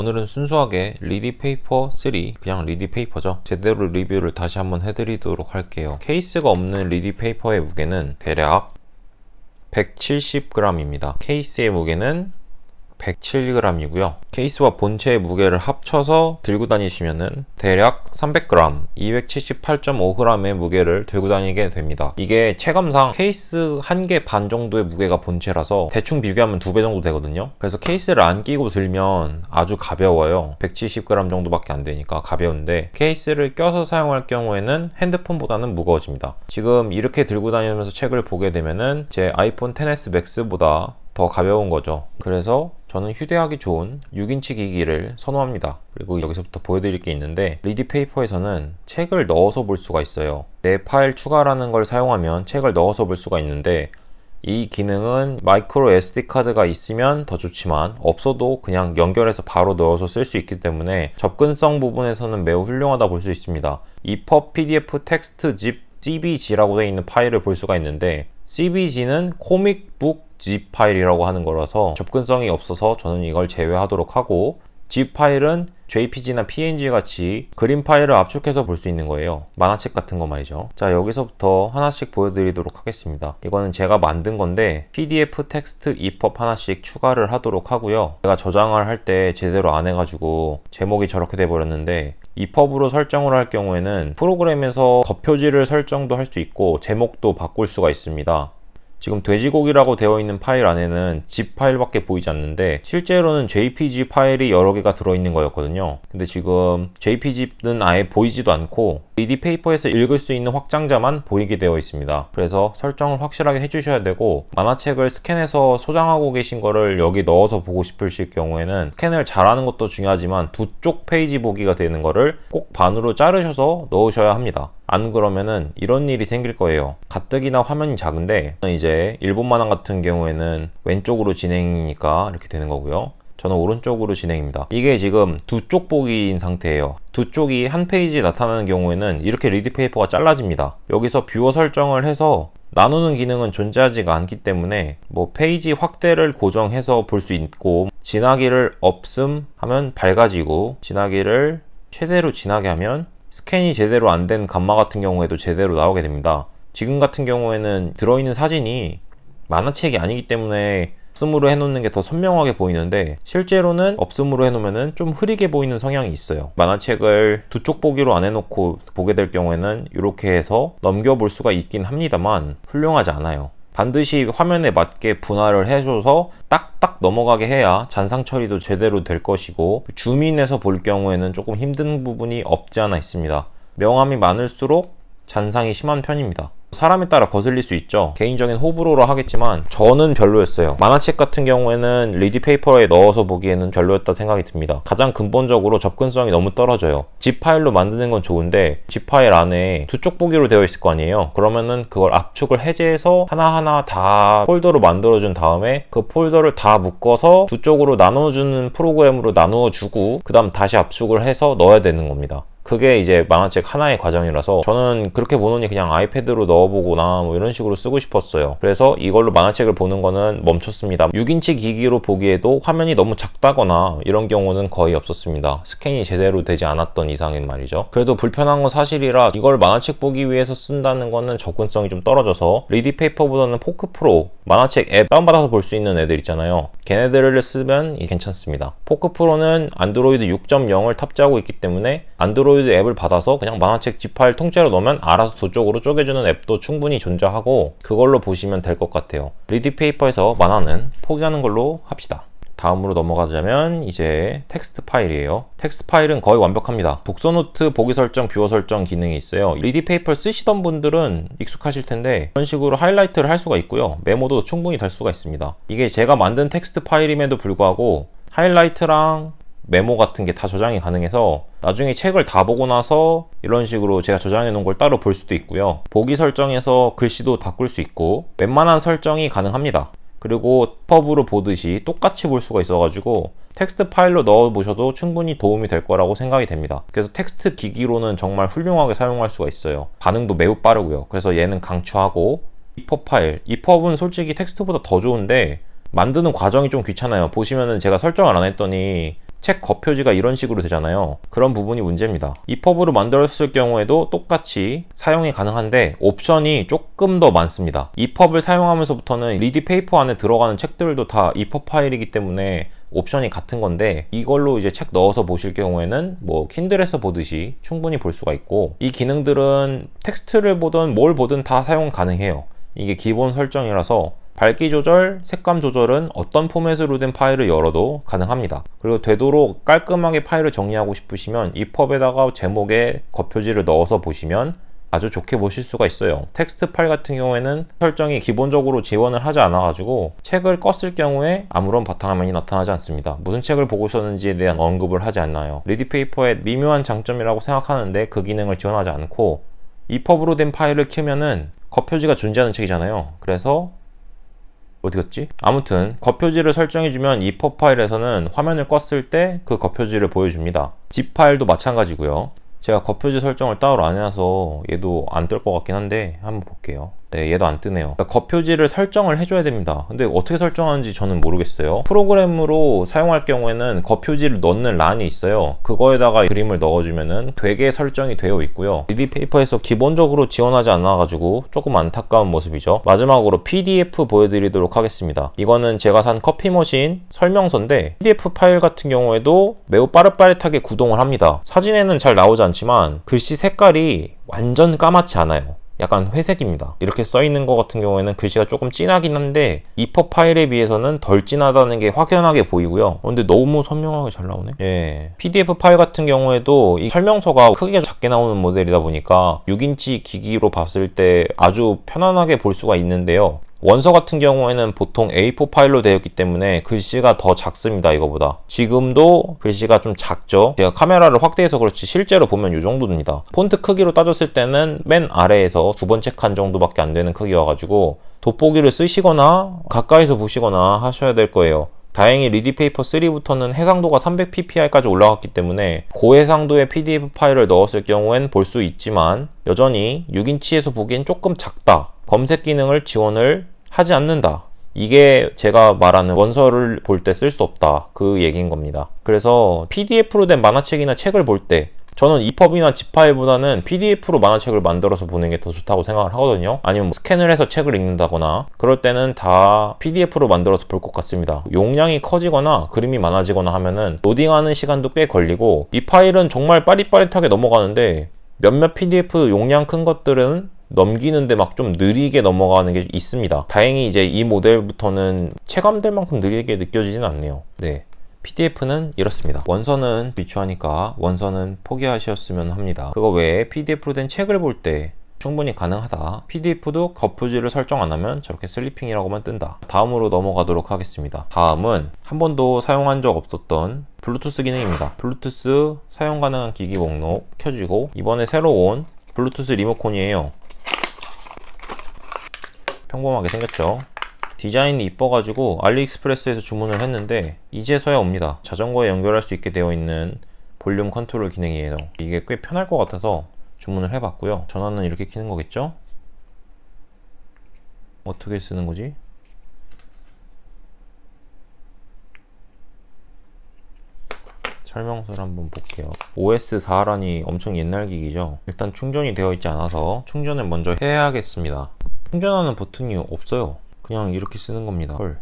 오늘은 순수하게 리디 페이퍼 3 그냥 리디 페이퍼죠 제대로 리뷰를 다시 한번 해드리도록 할게요 케이스가 없는 리디 페이퍼의 무게는 대략 170g입니다 케이스의 무게는 107g이고요. 케이스와 본체의 무게를 합쳐서 들고 다니시면은 대략 300g, 278.5g의 무게를 들고 다니게 됩니다. 이게 체감상 케이스 한 개 반 정도의 무게가 본체라서 대충 비교하면 두 배 정도 되거든요. 그래서 케이스를 안 끼고 들면 아주 가벼워요. 170g 정도밖에 안 되니까 가벼운데 케이스를 껴서 사용할 경우에는 핸드폰보다는 무거워집니다. 지금 이렇게 들고 다니면서 책을 보게 되면은 제 아이폰 x s 맥스보다 더 가벼운 거죠. 그래서 저는 휴대하기 좋은 6인치 기기를 선호합니다. 그리고 여기서부터 보여드릴 게 있는데 리디 페이퍼에서는 책을 넣어서 볼 수가 있어요. 내 파일 추가라는 걸 사용하면 책을 넣어서 볼 수가 있는데 이 기능은 마이크로 SD 카드가 있으면 더 좋지만 없어도 그냥 연결해서 바로 넣어서 쓸 수 있기 때문에 접근성 부분에서는 매우 훌륭하다 볼 수 있습니다. 이 pub pdf 텍스트 zip cbg라고 되어 있는 파일을 볼 수가 있는데 cbg는 코믹북 zip 파일이라고 하는 거라서 접근성이 없어서 저는 이걸 제외하도록 하고 zip 파일은 JPG나 PNG 같이 그림 파일을 압축해서 볼 수 있는 거예요 만화책 같은 거 말이죠 자 여기서부터 하나씩 보여드리도록 하겠습니다 이거는 제가 만든 건데 PDF 텍스트 입법 하나씩 추가를 하도록 하고요 제가 저장을 할 때 제대로 안 해가지고 제목이 저렇게 돼버렸는데 입법으로 설정을 할 경우에는 프로그램에서 겉표지를 설정도 할 수 있고 제목도 바꿀 수가 있습니다 지금 돼지고기라고 되어 있는 파일 안에는 zip 파일밖에 보이지 않는데 실제로는 jpg 파일이 여러 개가 들어있는 거였거든요 근데 지금 jpg는 아예 보이지도 않고 3D 페이퍼에서 읽을 수 있는 확장자만 보이게 되어 있습니다 그래서 설정을 확실하게 해주셔야 되고 만화책을 스캔해서 소장하고 계신 거를 여기 넣어서 보고 싶으실 경우에는 스캔을 잘하는 것도 중요하지만 두 쪽 페이지 보기가 되는 거를 꼭 반으로 자르셔서 넣으셔야 합니다 안 그러면은 이런 일이 생길 거예요 가뜩이나 화면이 작은데 이제 일본 만화 같은 경우에는 왼쪽으로 진행이니까 이렇게 되는 거고요 저는 오른쪽으로 진행입니다 이게 지금 두 쪽 보기인 상태예요 두 쪽이 한 페이지 나타나는 경우에는 이렇게 리드 페이퍼가 잘라집니다 여기서 뷰어 설정을 해서 나누는 기능은 존재하지가 않기 때문에 뭐 페이지 확대를 고정해서 볼 수 있고 진하기를 없음 하면 밝아지고 진하기를 최대로 진하게 하면 스캔이 제대로 안 된 감마 같은 경우에도 제대로 나오게 됩니다. 지금 같은 경우에는 들어있는 사진이 만화책이 아니기 때문에 없음으로 해놓는 게 더 선명하게 보이는데 실제로는 없음으로 해놓으면 좀 흐리게 보이는 성향이 있어요 만화책을 두 쪽 보기로 안 해놓고 보게 될 경우에는 이렇게 해서 넘겨볼 수가 있긴 합니다만 훌륭하지 않아요 반드시 화면에 맞게 분할을 해줘서 딱딱 넘어가게 해야 잔상 처리도 제대로 될 것이고 주민에서 볼 경우에는 조금 힘든 부분이 없지 않아 있습니다. 명암이 많을수록 잔상이 심한 편입니다. 사람에 따라 거슬릴 수 있죠 개인적인 호불호로 하겠지만 저는 별로였어요 만화책 같은 경우에는 리디 페이퍼에 넣어서 보기에는 별로였다 생각이 듭니다 가장 근본적으로 접근성이 너무 떨어져요 zip 파일로 만드는 건 좋은데 zip 파일 안에 두 쪽 보기로 되어 있을 거 아니에요 그러면은 그걸 압축을 해제해서 하나하나 다 폴더로 만들어준 다음에 그 폴더를 다 묶어서 두 쪽으로 나눠주는 프로그램으로 나누어주고 그 다음 다시 압축을 해서 넣어야 되는 겁니다 그게 이제 만화책 하나의 과정이라서 저는 그렇게 보느니 그냥 아이패드로 넣어보거나 뭐 이런 식으로 쓰고 싶었어요 그래서 이걸로 만화책을 보는 거는 멈췄습니다 6인치 기기로 보기에도 화면이 너무 작다거나 이런 경우는 거의 없었습니다 스캔이 제대로 되지 않았던 이상인 말이죠 그래도 불편한 건 사실이라 이걸 만화책 보기 위해서 쓴다는 거는 접근성이 좀 떨어져서 리디페이퍼보다는 포크 프로 만화책 앱 다운받아서 볼 수 있는 애들 있잖아요 걔네들을 쓰면 괜찮습니다 포크 프로는 안드로이드 6.0을 탑재하고 있기 때문에 안드로이드 앱을 받아서 그냥 만화책 z i 파일 통째로 넣으면 알아서 저 쪽으로 쪼개주는 앱도 충분히 존재하고 그걸로 보시면 될 것 같아요 리디페이퍼에서 만화는 포기하는 걸로 합시다 다음으로 넘어가자면 이제 텍스트 파일이에요. 텍스트 파일은 거의 완벽합니다. 독서 노트 보기 설정, 뷰어 설정 기능이 있어요. 리디 페이퍼 쓰시던 분들은 익숙하실 텐데 이런 식으로 하이라이트를 할 수가 있고요. 메모도 충분히 될 수가 있습니다. 이게 제가 만든 텍스트 파일임에도 불구하고 하이라이트랑 메모 같은 게 다 저장이 가능해서 나중에 책을 다 보고 나서 이런 식으로 제가 저장해 놓은 걸 따로 볼 수도 있고요 보기 설정에서 글씨도 바꿀 수 있고 웬만한 설정이 가능합니다 그리고 펍으로 보듯이 똑같이 볼 수가 있어가지고 텍스트 파일로 넣어보셔도 충분히 도움이 될 거라고 생각이 됩니다. 그래서 텍스트 기기로는 정말 훌륭하게 사용할 수가 있어요. 반응도 매우 빠르고요. 그래서 얘는 강추하고 이펍 파일, 이펍은 솔직히 텍스트보다 더 좋은데 만드는 과정이 좀 귀찮아요. 보시면은 제가 설정을 안 했더니 책 겉표지가 이런 식으로 되잖아요 그런 부분이 문제입니다 이펍으로 만들었을 경우에도 똑같이 사용이 가능한데 옵션이 조금 더 많습니다 이펍을 사용하면서부터는 리디 페이퍼 안에 들어가는 책들도 다 이펍 파일이기 때문에 옵션이 같은 건데 이걸로 이제 책 넣어서 보실 경우에는 뭐 킨들에서 보듯이 충분히 볼 수가 있고 이 기능들은 텍스트를 보든 뭘 보든 다 사용 가능해요 이게 기본 설정이라서 밝기 조절, 색감 조절은 어떤 포맷으로 된 파일을 열어도 가능합니다. 그리고 되도록 깔끔하게 파일을 정리하고 싶으시면 이펍에다가 제목에 겉표지를 넣어서 보시면 아주 좋게 보실 수가 있어요. 텍스트 파일 같은 경우에는 설정이 기본적으로 지원을 하지 않아가지고 책을 껐을 경우에 아무런 바탕화면이 나타나지 않습니다. 무슨 책을 보고 있었는지에 대한 언급을 하지 않나요. 리디페이퍼의 미묘한 장점이라고 생각하는데 그 기능을 지원하지 않고 이펍으로 된 파일을 켜면은 겉표지가 존재하는 책이잖아요. 그래서 어디 갔지? 아무튼 겉표지를 설정해주면 이퍼 파일에서는 화면을 껐을 때 그 겉표지를 보여줍니다. zip 파일도 마찬가지고요. 제가 겉표지 설정을 따로 안 해놔서 얘도 안 뜰 것 같긴 한데 한번 볼게요. 네, 얘도 안 뜨네요. 그러니까 겉표지를 설정을 해줘야 됩니다. 근데 어떻게 설정하는지 저는 모르겠어요. 프로그램으로 사용할 경우에는 겉표지를 넣는 란이 있어요. 그거에다가 그림을 넣어주면은 되게 설정이 되어 있고요. 리디 페이퍼에서 기본적으로 지원하지 않아가지고 조금 안타까운 모습이죠. 마지막으로 PDF 보여드리도록 하겠습니다. 이거는 제가 산 커피 머신 설명서인데 PDF 파일 같은 경우에도 매우 빠릇빠릇하게 구동을 합니다. 사진에는 잘 나오지 않지만 글씨 색깔이 완전 까맣지 않아요. 약간 회색입니다. 이렇게 써 있는 것 같은 경우에는 글씨가 조금 진하긴 한데 이퍼 파일에 비해서는 덜 진하다는 게 확연하게 보이고요. 어, 근데 너무 선명하게 잘 나오네. 예. PDF 파일 같은 경우에도 이 설명서가 크기가 작게 나오는 모델이다 보니까 6인치 기기로 봤을 때 아주 편안하게 볼 수가 있는데요. 원서 같은 경우에는 보통 A4 파일로 되어 있기 때문에 글씨가 더 작습니다 이거보다 지금도 글씨가 좀 작죠 제가 카메라를 확대해서 그렇지 실제로 보면 이 정도입니다 폰트 크기로 따졌을 때는 맨 아래에서 두 번째 칸 정도밖에 안 되는 크기여가지고 돋보기를 쓰시거나 가까이서 보시거나 하셔야 될 거예요 다행히 리디페이퍼 3부터는 해상도가 300ppi까지 올라갔기 때문에 고해상도의 PDF 파일을 넣었을 경우엔 볼 수 있지만 여전히 6인치에서 보기엔 조금 작다. 검색 기능을 지원을 하지 않는다. 이게 제가 말하는 원서를 볼 때 쓸 수 없다. 그 얘기인 겁니다. 그래서 PDF로 된 만화책이나 책을 볼때 저는 EPUB이나 지파일보다는 PDF로 만화책을 만들어서 보는 게 더 좋다고 생각을 하거든요. 아니면 뭐 스캔을 해서 책을 읽는다거나 그럴 때는 다 PDF로 만들어서 볼 것 같습니다. 용량이 커지거나 그림이 많아지거나 하면은 로딩하는 시간도 꽤 걸리고 이 파일은 정말 빠릿빠릿하게 넘어가는데 몇몇 PDF 용량 큰 것들은 넘기는데 막 좀 느리게 넘어가는 게 있습니다. 다행히 이제 이 모델부터는 체감될 만큼 느리게 느껴지진 않네요. 네. PDF는 이렇습니다. 원서는 비추하니까 원서는 포기하셨으면 합니다. 그거 외에 PDF로 된 책을 볼 때 충분히 가능하다. PDF도 거푸지를 설정 안 하면 저렇게 슬리핑이라고만 뜬다. 다음으로 넘어가도록 하겠습니다. 다음은 한 번도 사용한 적 없었던 블루투스 기능입니다. 블루투스 사용 가능한 기기 목록 켜지고 이번에 새로 온 블루투스 리모콘이에요 평범하게 생겼죠? 디자인이 이뻐가지고 알리익스프레스에서 주문을 했는데 이제서야 옵니다 자전거에 연결할 수 있게 되어 있는 볼륨 컨트롤 기능이에요 이게 꽤 편할 것 같아서 주문을 해봤고요 전원은 이렇게 키는 거겠죠? 어떻게 쓰는 거지? 설명서를 한번 볼게요 OS4라니 엄청 옛날 기기죠 일단 충전이 되어 있지 않아서 충전을 먼저 해야겠습니다 충전하는 버튼이 없어요 그냥 이렇게 쓰는 겁니다 헐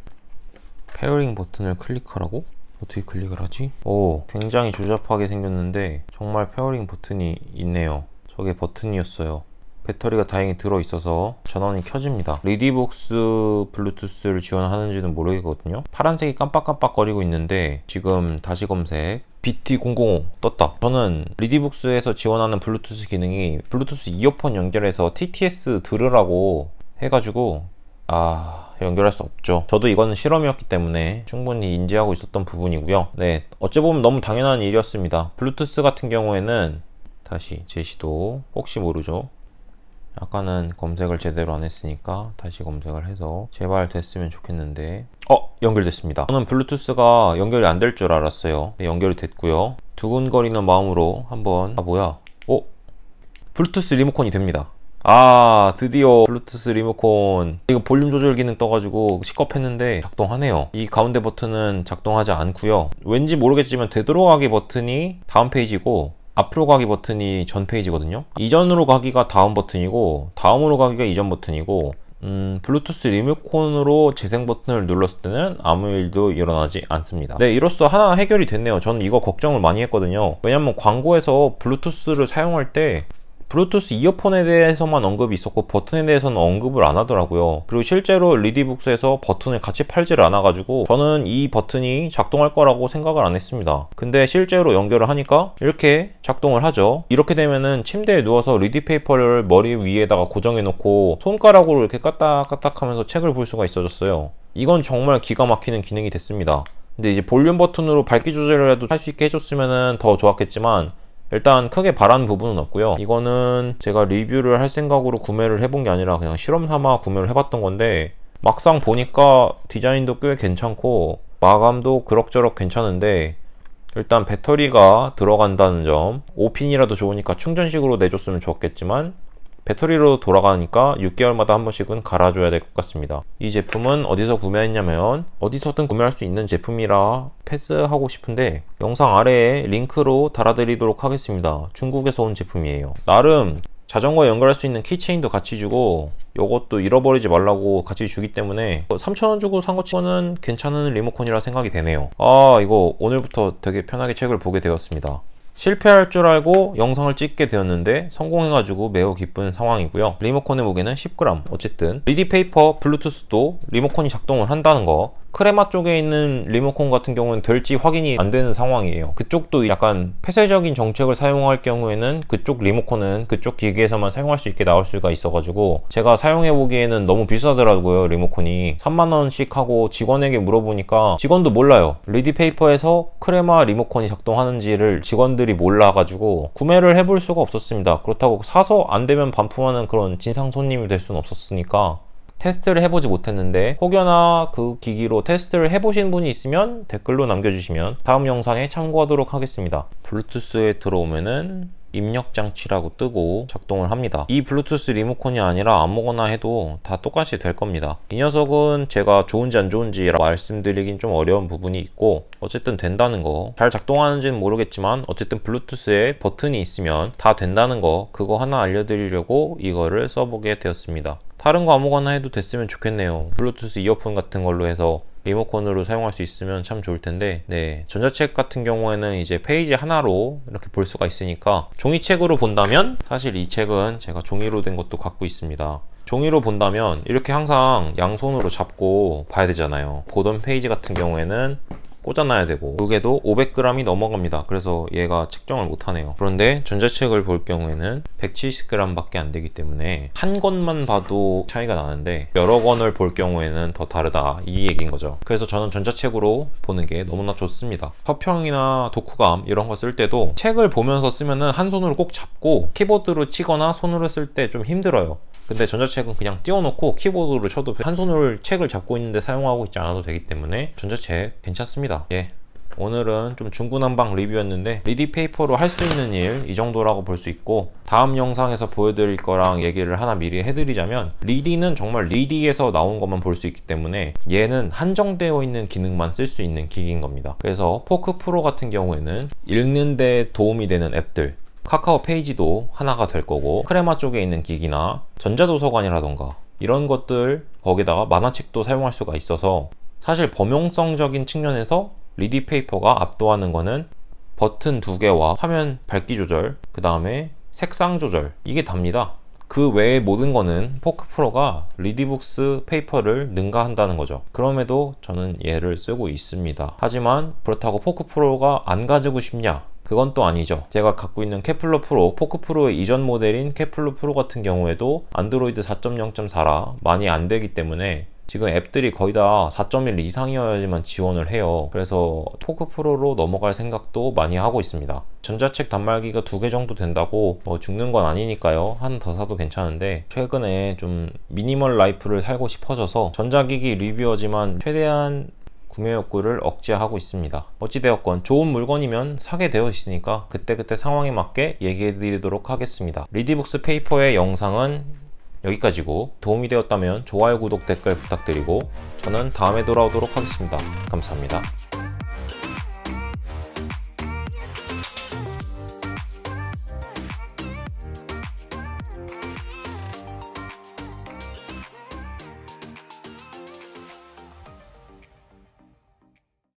페어링 버튼을 클릭하라고? 어떻게 클릭을 하지? 오 굉장히 조잡하게 생겼는데 정말 페어링 버튼이 있네요 저게 버튼이었어요 배터리가 다행히 들어있어서 전원이 켜집니다 리디북스 블루투스를 지원하는지는 모르겠거든요 파란색이 깜빡깜빡거리고 있는데 지금 다시 검색 BT005 떴다 저는 리디북스에서 지원하는 블루투스 기능이 블루투스 이어폰 연결해서 TTS 들으라고 해가지고 아... 연결할 수 없죠 저도 이거는 실험이었기 때문에 충분히 인지하고 있었던 부분이고요 네 어찌 보면 너무 당연한 일이었습니다 블루투스 같은 경우에는 다시 제시도 혹시 모르죠 아까는 검색을 제대로 안 했으니까 다시 검색을 해서 제발 됐으면 좋겠는데 어! 연결됐습니다 저는 블루투스가 연결이 안 될 줄 알았어요 네, 연결이 됐고요 두근거리는 마음으로 한번 아 뭐야 오 블루투스 리모컨이 됩니다 아 드디어 블루투스 리모콘 이거 볼륨 조절 기능 떠가지고 시겁했는데 작동하네요 이 가운데 버튼은 작동하지 않고요 왠지 모르겠지만 되돌아가기 버튼이 다음 페이지고 앞으로 가기 버튼이 전 페이지거든요 이전으로 가기가 다음 버튼이고 다음으로 가기가 이전 버튼이고 음, 블루투스 리모콘으로 재생 버튼을 눌렀을 때는 아무 일도 일어나지 않습니다 네 이로써 하나 해결이 됐네요 저는 이거 걱정을 많이 했거든요 왜냐면 광고에서 블루투스를 사용할 때 블루투스 이어폰에 대해서만 언급이 있었고 버튼에 대해서는 언급을 안 하더라고요. 그리고 실제로 리디북스에서 버튼을 같이 팔지를 않아가지고 저는 이 버튼이 작동할 거라고 생각을 안 했습니다. 근데 실제로 연결을 하니까 이렇게 작동을 하죠. 이렇게 되면은 침대에 누워서 리디페이퍼를 머리 위에다가 고정해놓고 손가락으로 이렇게 까딱까딱 하면서 책을 볼 수가 있어졌어요. 이건 정말 기가 막히는 기능이 됐습니다. 근데 이제 볼륨 버튼으로 밝기 조절이라도 할 수 있게 해줬으면 더 좋았겠지만 일단 크게 바라는 부분은 없고요 이거는 제가 리뷰를 할 생각으로 구매를 해본 게 아니라 그냥 실험 삼아 구매를 해봤던 건데 막상 보니까 디자인도 꽤 괜찮고 마감도 그럭저럭 괜찮은데 일단 배터리가 들어간다는 점 5핀이라도 좋으니까 충전식으로 내줬으면 좋겠지만 배터리로 돌아가니까 6개월마다 한 번씩은 갈아줘야 될 것 같습니다. 이 제품은 어디서 구매했냐면 어디서든 구매할 수 있는 제품이라 패스하고 싶은데 영상 아래에 링크로 달아드리도록 하겠습니다. 중국에서 온 제품이에요. 나름 자전거 연결할 수 있는 키체인도 같이 주고 이것도 잃어버리지 말라고 같이 주기 때문에 3,000원 주고 산 것치고는 괜찮은 리모컨이라 생각이 되네요. 아 이거 오늘부터 되게 편하게 책을 보게 되었습니다. 실패할 줄 알고 영상을 찍게 되었는데 성공해가지고 매우 기쁜 상황이고요 리모컨의 무게는 10g 어쨌든 리디 페이퍼 블루투스도 리모컨이 작동을 한다는 거 크레마 쪽에 있는 리모컨 같은 경우는 될지 확인이 안 되는 상황이에요 그쪽도 약간 폐쇄적인 정책을 사용할 경우에는 그쪽 리모컨은 그쪽 기계에서만 사용할 수 있게 나올 수가 있어가지고 제가 사용해 보기에는 너무 비싸더라고요 리모컨이 3만원씩 하고 직원에게 물어보니까 직원도 몰라요 리디페이퍼에서 크레마 리모컨이 작동하는지를 직원들이 몰라가지고 구매를 해볼 수가 없었습니다 그렇다고 사서 안 되면 반품하는 그런 진상 손님이 될 수는 없었으니까 테스트를 해보지 못했는데 혹여나 그 기기로 테스트를 해보신 분이 있으면 댓글로 남겨주시면 다음 영상에 참고하도록 하겠습니다 블루투스에 들어오면은 입력 장치라고 뜨고 작동을 합니다 이 블루투스 리모컨이 아니라 아무거나 해도 다 똑같이 될 겁니다 이 녀석은 제가 좋은지 안 좋은지 말씀드리긴 좀 어려운 부분이 있고 어쨌든 된다는 거 잘 작동하는지는 모르겠지만 어쨌든 블루투스에 버튼이 있으면 다 된다는 거 그거 하나 알려드리려고 이거를 써보게 되었습니다 다른 거 아무거나 해도 됐으면 좋겠네요 블루투스 이어폰 같은 걸로 해서 리모컨으로 사용할 수 있으면 참 좋을 텐데 네 전자책 같은 경우에는 이제 페이지 하나로 이렇게 볼 수가 있으니까 종이책으로 본다면 사실 이 책은 제가 종이로 된 것도 갖고 있습니다 종이로 본다면 이렇게 항상 양손으로 잡고 봐야 되잖아요 보던 페이지 같은 경우에는 꽂아놔야 되고 무게도 500g이 넘어갑니다 그래서 얘가 측정을 못하네요 그런데 전자책을 볼 경우에는 170g 밖에 안 되기 때문에 한 권만 봐도 차이가 나는데 여러 권을 볼 경우에는 더 다르다 이 얘기인 거죠 그래서 저는 전자책으로 보는 게 너무나 좋습니다 서평이나 독후감 이런 거 쓸 때도 책을 보면서 쓰면은 한 손으로 꼭 잡고 키보드로 치거나 손으로 쓸 때 좀 힘들어요 근데 전자책은 그냥 띄워놓고 키보드로 쳐도 한 손으로 책을 잡고 있는데 사용하고 있지 않아도 되기 때문에 전자책 괜찮습니다 예. 오늘은 좀 중구난방 리뷰였는데 리디페이퍼로 할 수 있는 일 이 정도라고 볼 수 있고 다음 영상에서 보여드릴 거랑 얘기를 하나 미리 해드리자면 리디는 정말 리디에서 나온 것만 볼 수 있기 때문에 얘는 한정되어 있는 기능만 쓸 수 있는 기기인 겁니다 그래서 포크 프로 같은 경우에는 읽는 데 도움이 되는 앱들 카카오 페이지도 하나가 될 거고 크레마 쪽에 있는 기기나 전자도서관이라던가 이런 것들 거기다가 만화책도 사용할 수가 있어서 사실 범용성적인 측면에서 리디페이퍼가 압도하는 거는 버튼 두 개와 화면 밝기 조절 그 다음에 색상 조절 이게 답니다 그 외의 모든 거는 포크 프로가 리디북스 페이퍼를 능가한다는 거죠 그럼에도 저는 얘를 쓰고 있습니다 하지만 그렇다고 포크 프로가 안 가지고 싶냐 그건 또 아니죠. 제가 갖고 있는 케플러 프로, 포크 프로의 이전 모델인 케플러 프로 같은 경우에도 안드로이드 4.0.4라 많이 안 되기 때문에 지금 앱들이 거의 다 4.1 이상이어야지만 지원을 해요. 그래서 포크 프로로 넘어갈 생각도 많이 하고 있습니다. 전자책 단말기가 두 개 정도 된다고 뭐 죽는 건 아니니까요. 한 더 사도 괜찮은데 최근에 좀 미니멀 라이프를 살고 싶어져서 전자기기 리뷰어지만 최대한 구매 욕구를 억제하고 있습니다. 어찌되었건 좋은 물건이면 사게 되어 있으니까 그때그때 상황에 맞게 얘기해 드리도록 하겠습니다. 리디북스 페이퍼의 영상은 여기까지고 도움이 되었다면 좋아요, 구독, 댓글 부탁드리고 저는 다음에 돌아오도록 하겠습니다. 감사합니다.